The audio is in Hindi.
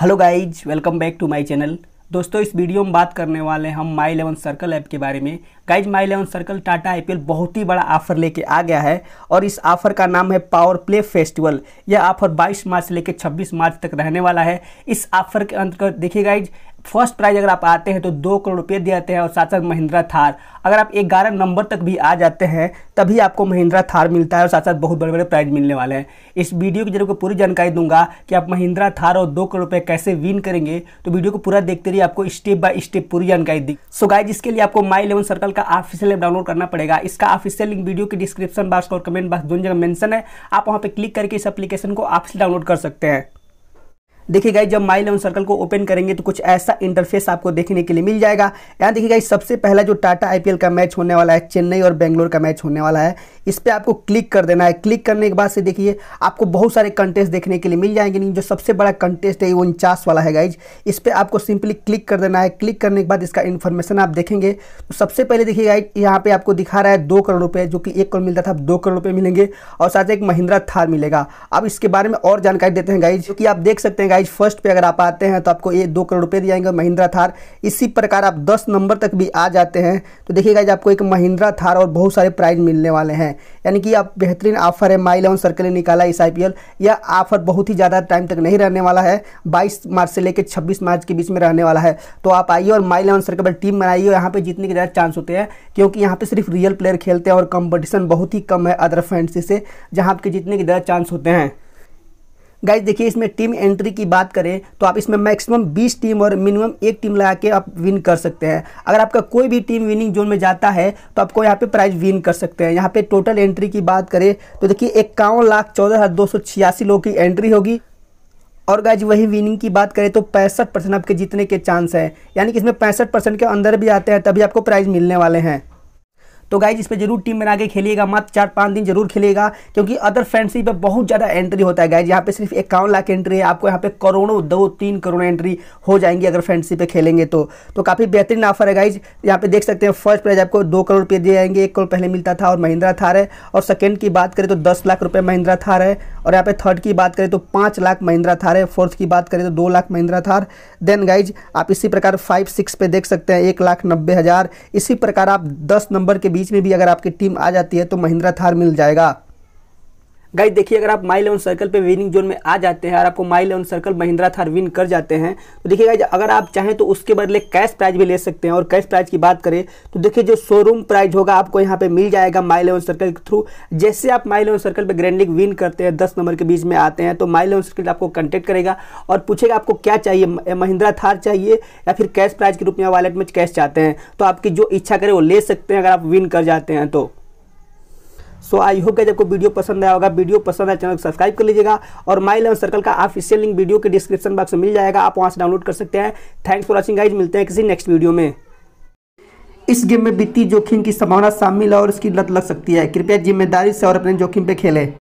hello guys welcome back to my channel दोस्तों इस वीडियो में बात करने वाले हैं हम माई इलेवन सर्कल ऐप के बारे में guys My Eleven Circle Tata IPL बहुत ही बड़ा ऑफर लेके आ गया है और इस ऑफर का नाम है पावर प्ले फेस्टिवल यह ऑफर 22 मार्च से लेकर 26 मार्च तक रहने वाला है इस ऑफर के अंतर्गत देखिए गाइज फर्स्ट प्राइज अगर आप आते हैं तो दो करोड़ रुपये दिए जाते हैं और साथ साथ महिंद्रा थार अगर आप ग्यारह नंबर तक भी आ जाते हैं तभी आपको महिंद्रा थार मिलता है और साथ साथ बहुत बड़े बड़े प्राइज मिलने वाले हैं इस वीडियो की जरिए को पूरी जानकारी दूंगा कि आप महिंद्रा थार और दो करोड़ रुपये कैसे विन करेंगे तो वीडियो को पूरा देखते रहिए आपको स्टेप बाय स्टेप पूरी जानकारी दी सो गाइज इसके लिए आपको माई इलेवन सर्कल का ऑफिशियल एप डाउनलोड करना पड़ेगा इसका ऑफिशियल लिंक वीडियो के डिस्क्रिप्शन बॉक्स और कमेंट बॉक्स दोनों जगह मैंशन है आप वहाँ पर क्लिक करके इस एप्लीकेशन को ऑफिस डाउनलोड कर सकते हैं देखिए गाइज जब माई लेवन सर्कल को ओपन करेंगे तो कुछ ऐसा इंटरफेस आपको देखने के लिए मिल जाएगा यहाँ देखिए गाइज सबसे पहला जो टाटा आईपीएल का मैच होने वाला है चेन्नई और बेंगलोर का मैच होने वाला है इस पर आपको क्लिक कर देना है क्लिक करने के बाद से देखिए आपको बहुत सारे कंटेस्ट देखने के लिए मिल जाएंगे लेकिन जो सबसे बड़ा कंटेस्ट है वो उनचास वाला है गाइज इस पर आपको सिंपली क्लिक कर देना है क्लिक करने के बाद इसका इन्फॉर्मेशन आप देखेंगे तो सबसे पहले देखिए गाइज यहाँ पर आपको दिखा रहा है दो करोड़ रुपये जो कि एक करोड़ मिलता था दो करोड़ रुपये मिलेंगे और साथ ही एक महिंद्रा थार मिलेगा अब इसके बारे में और जानकारी देते हैं गाइज जो आप देख सकते हैं गाइज फर्स्ट पे अगर आप आते हैं तो आपको ये दो करोड़ रुपये दिया जाएंगे महिंद्रा थार इसी प्रकार आप दस नंबर तक भी आ जाते हैं तो देखिए गाइज आपको एक महिंद्रा थार और बहुत सारे प्राइज मिलने वाले हैं यानी कि आप बेहतरीन ऑफर है माई इलेवन सर्कल ने निकाला इस आई यह ऑफर बहुत ही ज़्यादा टाइम तक नहीं रहने वाला है बाईस मार्च से लेकर छब्बीस मार्च के बीच में रहने वाला है तो आप आइए और माई इलेवन सर्कल पर टीम बनाइए यहाँ पर जीतने के ज़्यादा चांस होते हैं क्योंकि यहाँ पर सिर्फ रियल प्लेयर खेलते हैं और कंपटीशन बहुत ही कम है अदर फैंड से जहाँ आपके जीतने के ज़्यादा चांस होते हैं गाइज देखिए इसमें टीम एंट्री की बात करें तो आप इसमें मैक्सिमम 20 टीम और मिनिमम एक टीम लगा के आप विन कर सकते हैं अगर आपका कोई भी टीम विनिंग जोन में जाता है तो आपको यहाँ पे प्राइज विन कर सकते हैं यहाँ पे टोटल एंट्री की बात करें तो देखिए इक्यावन लाख चौदह हज़ार दो सौ छियासी लोगों की एंट्री होगी और गाइज वही विनिंग की बात करें तो पैंसठ परसेंट आपके जीतने के चांस हैं यानी कि इसमें पैंसठ परसेंट के अंदर भी आते हैं तभी आपको प्राइज़ मिलने वाले हैं तो गाइज इस पर जरूर टीम बना के खेलिएगा मत चार पाँच दिन जरूर खेलिएगा क्योंकि अदर फ्रेंडशिप पर बहुत ज़्यादा एंट्री होता है गाइज यहाँ पे सिर्फ इक्यावन लाख एंट्री है आपको यहाँ पे करोड़ों दो तीन करोड़ एंट्री हो जाएंगी अगर फ्रेंडशिप पे खेलेंगे तो तो काफ़ी बेहतरीन ऑफर है गाइज यहाँ पे देख सकते हैं फर्स्ट प्राइज आपको दो करोड़ रुपये दिए जाएंगे एक करोड़ पहले मिलता था और महिंद्रा थार है और सेकेंड की बात करें तो दस लाख रुपये महिंद्रा थार है और यहाँ पे थर्ड की बात करें तो पाँच लाख महिंद्रा थार है फोर्थ की बात करें तो दो लाख महिंद्रा थार देन गाइज आप इसी प्रकार फाइव सिक्स पे देख सकते हैं एक लाख नब्बे हज़ार इसी प्रकार आप दस नंबर के बीच में भी अगर आपकी टीम आ जाती है तो महिंद्रा थार मिल जाएगा गाइस देखिए अगर आप माई लेवन सर्कल पे विनिंग जोन में आ जाते हैं और आपको My Eleven Circle Mahindra Thar win कर जाते हैं तो देखिए गाइस अगर आप चाहें तो उसके बदले कैश प्राइज भी ले सकते हैं और कैश प्राइज की बात करें तो देखिए जो शोरूम प्राइज होगा आपको यहाँ पे मिल जाएगा माई लेवन सर्कल के थ्रू जैसे आप माई लेवन सर्कल पर ग्रैंडिंग विन करते हैं दस नंबर के बीच में आते हैं तो माई लेवन सर्कल आपको कॉन्टेक्ट करेगा और पूछेगा आपको क्या चाहिए महिंद्रा थार चाहिए या फिर कैश प्राइज के रूप में वॉलेट में कैश चाहते हैं तो आपकी जो इच्छा करे वो ले सकते हैं अगर आप विन कर जाते हैं तो सो आई होप गाइज आपको वीडियो पसंद आया होगा वीडियो पसंद आया चैनल को सब्सक्राइब कर लीजिएगा और माई लेवन सर्कल का ऑफिशियल लिंक वीडियो के डिस्क्रिप्शन बॉक्स में मिल जाएगा आप वहाँ से डाउनलोड कर सकते हैं थैंक्स फॉर वॉचिंग गाइज मिलते हैं किसी नेक्स्ट वीडियो में इस गेम में वित्तीय जोखिम की संभावना शामिल है और उसकी लत लग सकती है कृपया जिम्मेदारी से और अपने जोखिम पे खेलें